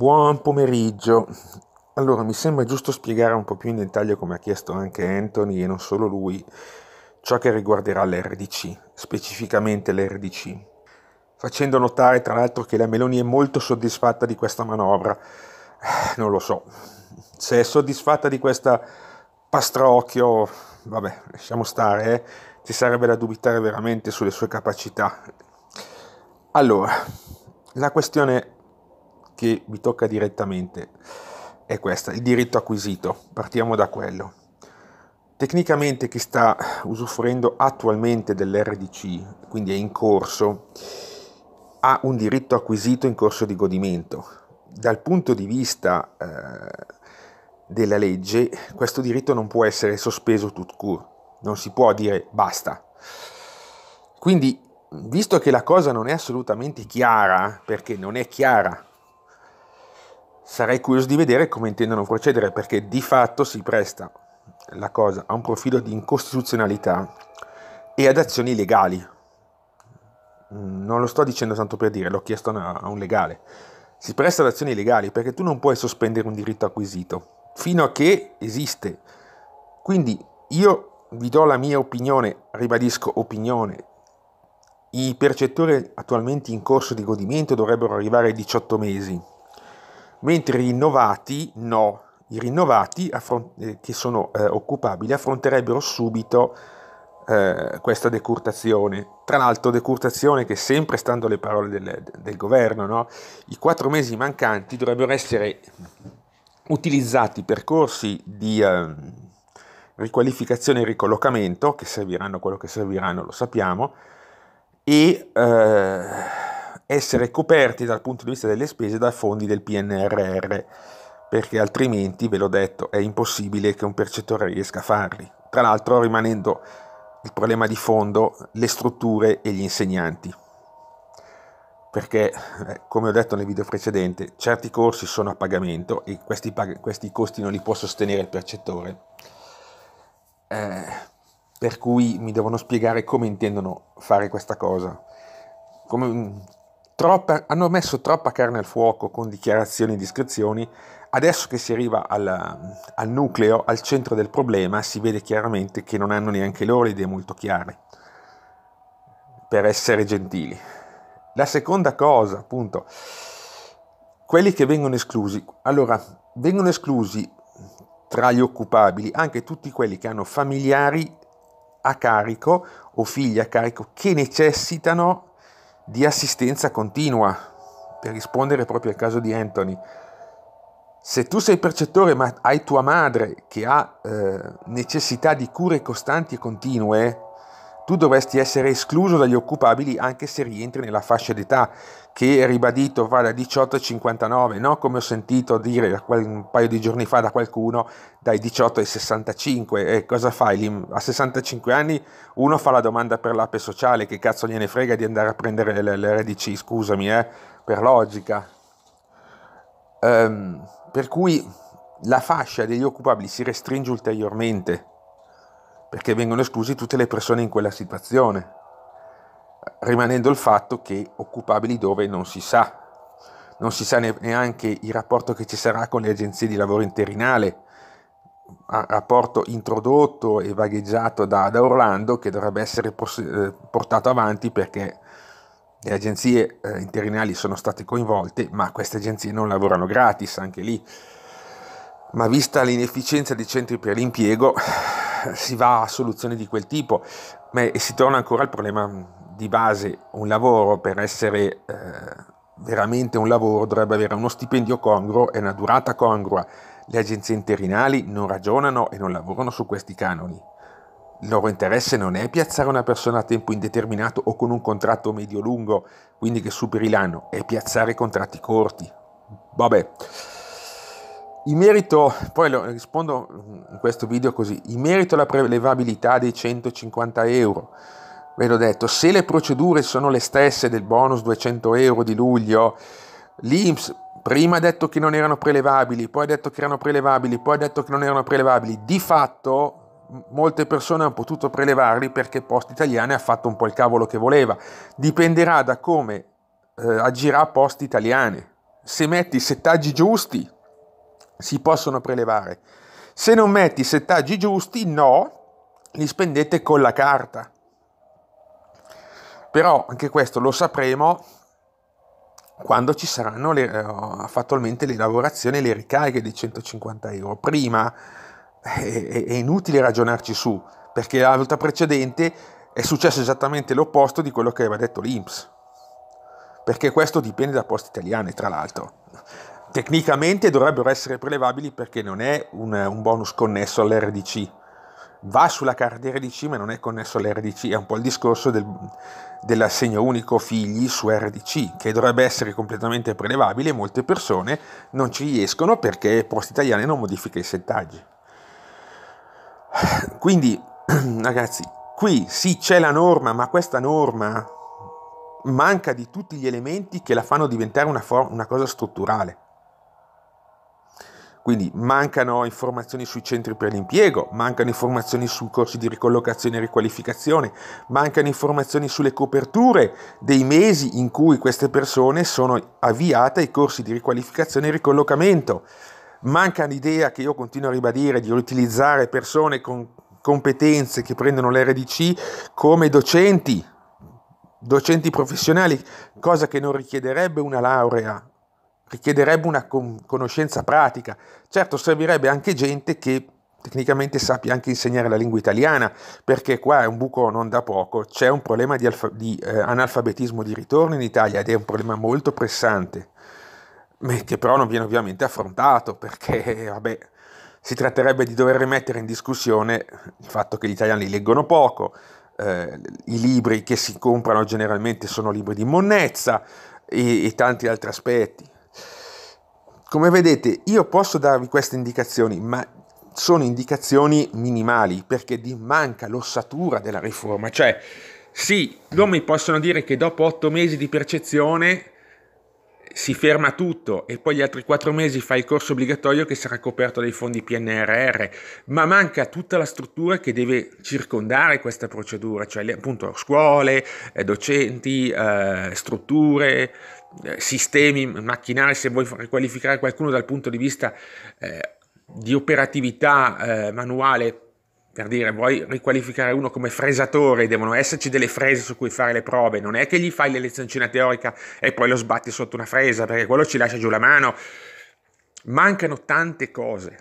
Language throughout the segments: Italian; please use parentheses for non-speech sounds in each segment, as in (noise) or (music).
Buon pomeriggio. Allora, mi sembra giusto spiegare un po' più in dettaglio, come ha chiesto anche Anthony e non solo lui, ciò che riguarderà l'RDC, specificamente l'RDC. Facendo notare tra l'altro che la Meloni è molto soddisfatta di questa manovra. Eh, non lo so. Se è soddisfatta di questa pastrocchio, vabbè, lasciamo stare, eh? ci sarebbe da dubitare veramente sulle sue capacità. Allora, la questione che mi tocca direttamente è questa, il diritto acquisito. Partiamo da quello. Tecnicamente chi sta usufruendo attualmente dell'RDC, quindi è in corso, ha un diritto acquisito in corso di godimento. Dal punto di vista eh, della legge, questo diritto non può essere sospeso tout court, non si può dire basta. Quindi, visto che la cosa non è assolutamente chiara, perché non è chiara Sarei curioso di vedere come intendono procedere perché di fatto si presta la cosa a un profilo di incostituzionalità e ad azioni legali. Mm, non lo sto dicendo tanto per dire, l'ho chiesto a un legale. Si presta ad azioni legali perché tu non puoi sospendere un diritto acquisito fino a che esiste. Quindi io vi do la mia opinione, ribadisco opinione. I percettori attualmente in corso di godimento dovrebbero arrivare ai 18 mesi mentre i rinnovati no. I rinnovati affront- eh, che sono eh, occupabili affronterebbero subito eh, questa decurtazione. Tra l'altro decurtazione che sempre stando alle parole del, del governo, no? i quattro mesi mancanti dovrebbero essere utilizzati per corsi di eh, riqualificazione e ricollocamento, che serviranno quello che serviranno, lo sappiamo, e eh, essere coperti dal punto di vista delle spese da fondi del PNRR, perché altrimenti, ve l'ho detto, è impossibile che un percettore riesca a farli. Tra l'altro rimanendo il problema di fondo le strutture e gli insegnanti. Perché, eh, come ho detto nel video precedente, certi corsi sono a pagamento e questi, pag- questi costi non li può sostenere il percettore. Eh, per cui mi devono spiegare come intendono fare questa cosa. Come, Troppa, hanno messo troppa carne al fuoco con dichiarazioni e indiscrezioni, adesso che si arriva al, al nucleo, al centro del problema, si vede chiaramente che non hanno neanche loro le idee molto chiare, per essere gentili. La seconda cosa, appunto, quelli che vengono esclusi, allora, vengono esclusi tra gli occupabili anche tutti quelli che hanno familiari a carico o figli a carico che necessitano di assistenza continua, per rispondere proprio al caso di Anthony. Se tu sei percettore ma hai tua madre che ha eh, necessità di cure costanti e continue, tu dovresti essere escluso dagli occupabili anche se rientri nella fascia d'età che ribadito va da 18 ai 59, no? come ho sentito dire un paio di giorni fa da qualcuno dai 18 ai 65. E cosa fai? A 65 anni uno fa la domanda per l'ape sociale, che cazzo gliene frega di andare a prendere l'RDC, scusami, eh, per logica. Ehm, per cui la fascia degli occupabili si restringe ulteriormente perché vengono esclusi tutte le persone in quella situazione, rimanendo il fatto che occupabili dove non si sa, non si sa neanche il rapporto che ci sarà con le agenzie di lavoro interinale, rapporto introdotto e vagheggiato da, da Orlando che dovrebbe essere eh, portato avanti perché le agenzie eh, interinali sono state coinvolte, ma queste agenzie non lavorano gratis anche lì. Ma vista l'inefficienza dei centri per l'impiego, si va a soluzioni di quel tipo, ma si torna ancora al problema di base, un lavoro per essere eh, veramente un lavoro dovrebbe avere uno stipendio congruo e una durata congrua. Le agenzie interinali non ragionano e non lavorano su questi canoni. Il loro interesse non è piazzare una persona a tempo indeterminato o con un contratto medio-lungo, quindi che superi l'anno, è piazzare contratti corti. Vabbè. In merito, poi rispondo in questo video così, in merito alla prelevabilità dei 150 euro, ve l'ho detto, se le procedure sono le stesse del bonus 200 euro di luglio, l'IMS prima ha detto che non erano prelevabili, poi ha detto che erano prelevabili, poi ha detto che non erano prelevabili, di fatto molte persone hanno potuto prelevarli perché Post Italiane ha fatto un po' il cavolo che voleva, dipenderà da come eh, agirà Post Italiane. Se metti i settaggi giusti, si possono prelevare. Se non metti i settaggi giusti, no, li spendete con la carta. Però anche questo lo sapremo quando ci saranno le, eh, fattualmente le lavorazioni e le ricariche dei 150 euro. Prima eh, è, è inutile ragionarci su, perché la volta precedente è successo esattamente l'opposto di quello che aveva detto l'Inps. Perché questo dipende da Poste Italiane, tra l'altro tecnicamente dovrebbero essere prelevabili perché non è un, un bonus connesso all'RDC. Va sulla carta RDC ma non è connesso all'RDC, è un po' il discorso del, dell'assegno unico figli su RDC, che dovrebbe essere completamente prelevabile e molte persone non ci riescono perché Poste Italiane non modifica i settaggi. Quindi, (clears throat) ragazzi, qui sì c'è la norma, ma questa norma manca di tutti gli elementi che la fanno diventare una, for- una cosa strutturale. Quindi mancano informazioni sui centri per l'impiego, mancano informazioni sui corsi di ricollocazione e riqualificazione, mancano informazioni sulle coperture dei mesi in cui queste persone sono avviate ai corsi di riqualificazione e ricollocamento. Manca l'idea che io continuo a ribadire di utilizzare persone con competenze che prendono l'RDC come docenti, docenti professionali, cosa che non richiederebbe una laurea richiederebbe una conoscenza pratica. Certo, servirebbe anche gente che tecnicamente sappia anche insegnare la lingua italiana, perché qua è un buco non da poco, c'è un problema di, alfa- di eh, analfabetismo di ritorno in Italia ed è un problema molto pressante, che però non viene ovviamente affrontato, perché (laughs) vabbè, si tratterebbe di dover rimettere in discussione il fatto che gli italiani leggono poco, eh, i libri che si comprano generalmente sono libri di monnezza e, e tanti altri aspetti. Come vedete, io posso darvi queste indicazioni, ma sono indicazioni minimali perché manca l'ossatura della riforma. Cioè, sì, non mi possono dire che dopo otto mesi di percezione si ferma tutto e poi gli altri quattro mesi fa il corso obbligatorio che sarà coperto dai fondi PNRR, ma manca tutta la struttura che deve circondare questa procedura, cioè appunto scuole, eh, docenti, eh, strutture, eh, sistemi macchinari, se vuoi qualificare qualcuno dal punto di vista eh, di operatività eh, manuale, per dire vuoi riqualificare uno come fresatore, devono esserci delle frese su cui fare le prove, non è che gli fai le lezioncine teorica e poi lo sbatti sotto una fresa, perché quello ci lascia giù la mano. Mancano tante cose.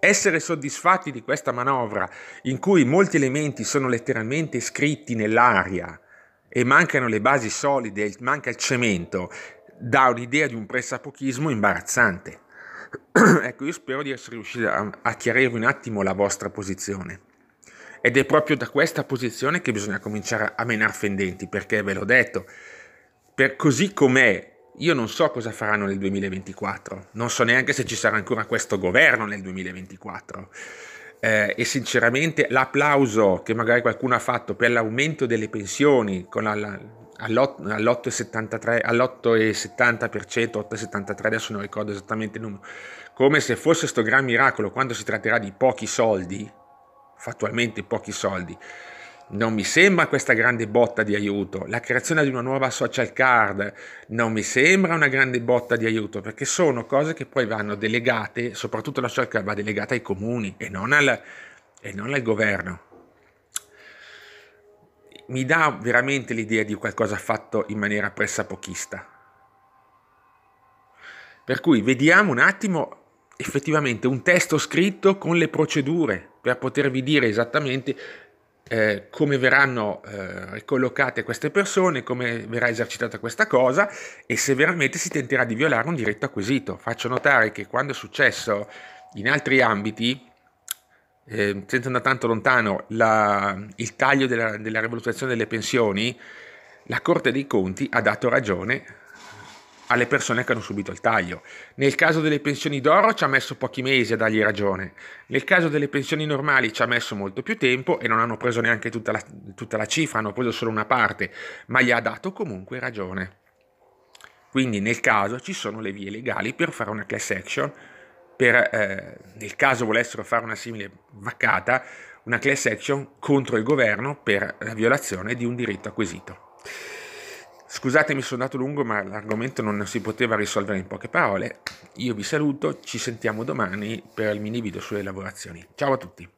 Essere soddisfatti di questa manovra, in cui molti elementi sono letteralmente scritti nell'aria, e mancano le basi solide, manca il cemento, dà un'idea di un pressapochismo imbarazzante. (clears throat) ecco, io spero di essere riuscito a, a chiarirvi un attimo la vostra posizione. Ed è proprio da questa posizione che bisogna cominciare a menar fendenti, perché ve l'ho detto, per così com'è, io non so cosa faranno nel 2024, non so neanche se ci sarà ancora questo governo nel 2024 eh, e sinceramente l'applauso che magari qualcuno ha fatto per l'aumento delle pensioni con la, all'8,73 all'8,70%, 8,73 adesso non ricordo esattamente il numero, come se fosse sto gran miracolo quando si tratterà di pochi soldi, fattualmente pochi soldi, non mi sembra questa grande botta di aiuto. La creazione di una nuova social card non mi sembra una grande botta di aiuto perché sono cose che poi vanno delegate, soprattutto la social card va delegata ai comuni e non al, e non al governo. Mi dà veramente l'idea di qualcosa fatto in maniera pressapochista. Per cui vediamo un attimo effettivamente un testo scritto con le procedure per potervi dire esattamente eh, come verranno eh, ricollocate queste persone, come verrà esercitata questa cosa e se veramente si tenterà di violare un diritto acquisito. Faccio notare che quando è successo in altri ambiti, eh, senza andare tanto lontano, la, il taglio della, della rivalutazione delle pensioni, la Corte dei Conti ha dato ragione alle persone che hanno subito il taglio. Nel caso delle pensioni d'oro ci ha messo pochi mesi a dargli ragione, nel caso delle pensioni normali ci ha messo molto più tempo e non hanno preso neanche tutta la, tutta la cifra, hanno preso solo una parte, ma gli ha dato comunque ragione. Quindi nel caso ci sono le vie legali per fare una class action, per, eh, nel caso volessero fare una simile vaccata, una class action contro il governo per la violazione di un diritto acquisito. Scusate, mi sono andato lungo, ma l'argomento non si poteva risolvere in poche parole. Io vi saluto, ci sentiamo domani per il mini video sulle lavorazioni. Ciao a tutti!